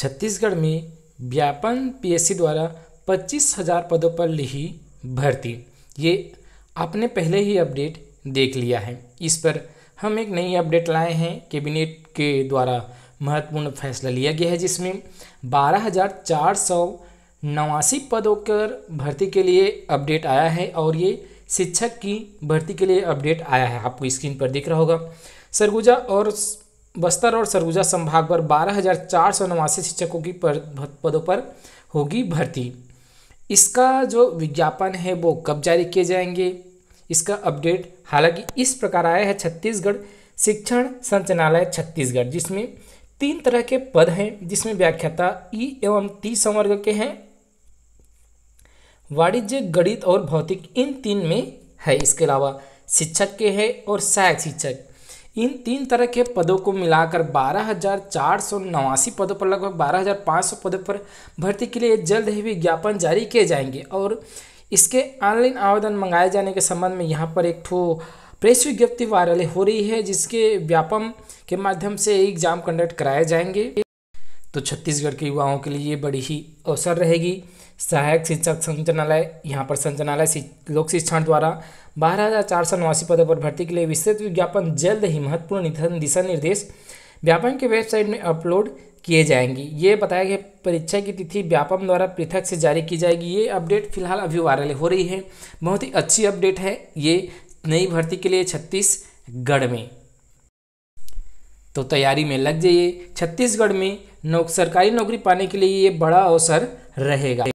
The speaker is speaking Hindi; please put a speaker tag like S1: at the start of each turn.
S1: छत्तीसगढ़ में व्यापन पीएससी द्वारा पच्चीस हजार पदों पर ली भर्ती ये आपने पहले ही अपडेट देख लिया है इस पर हम एक नई अपडेट लाए हैं कैबिनेट के द्वारा महत्वपूर्ण फैसला लिया गया है जिसमें बारह हजार चार सौ नवासी पदों पर भर्ती के लिए अपडेट आया है और ये शिक्षक की भर्ती के लिए अपडेट आया है आपको स्क्रीन पर दिख रहा होगा सरगुजा और बस्तर और सरगुजा संभाग पर बारह हजार चार सौ नवासी शिक्षकों की पदों पर होगी भर्ती इसका जो विज्ञापन है वो कब जारी किए जाएंगे इसका अपडेट हालांकि इस प्रकार आया है छत्तीसगढ़ शिक्षण संचनालय छत्तीसगढ़ जिसमें तीन तरह के पद हैं जिसमें व्याख्याता ई एवं ती संवर्ग के हैं वाणिज्य गणित और भौतिक इन तीन में है इसके अलावा शिक्षक के हैं और सहायक शिक्षक इन तीन तरह के पदों को मिलाकर बारह हजार चार सौ नवासी पदों पर लगभग बारह हजार पाँच सौ पदों पर भर्ती के लिए जल्द ही विज्ञापन जारी किए जाएंगे और इसके ऑनलाइन आवेदन मंगाए जाने के संबंध में यहाँ पर एक ठो प्रेस विज्ञप्ति वायरल हो रही है जिसके व्यापम के माध्यम से एग्जाम कंडक्ट कराए जाएंगे तो छत्तीसगढ़ के युवाओं के लिए ये बड़ी ही अवसर रहेगी सहायक शिक्षक संचनालय यहाँ पर संचनालय लोक शिक्षण द्वारा बारह हज़ार चार सौ नवासी पदों पर भर्ती के लिए विस्तृत विज्ञापन जल्द ही महत्वपूर्ण दिशा निर्देश व्यापम के वेबसाइट में अपलोड किए जाएंगी ये बताया गया परीक्षा की तिथि व्यापम द्वारा पृथक से जारी की जाएगी ये अपडेट फिलहाल अभी वायरल हो रही है बहुत ही अच्छी अपडेट है ये नई भर्ती के लिए छत्तीसगढ़ में तो तैयारी में लग जाइए छत्तीसगढ़ में नौ, सरकारी नौकरी पाने के लिए ये बड़ा अवसर रहेगा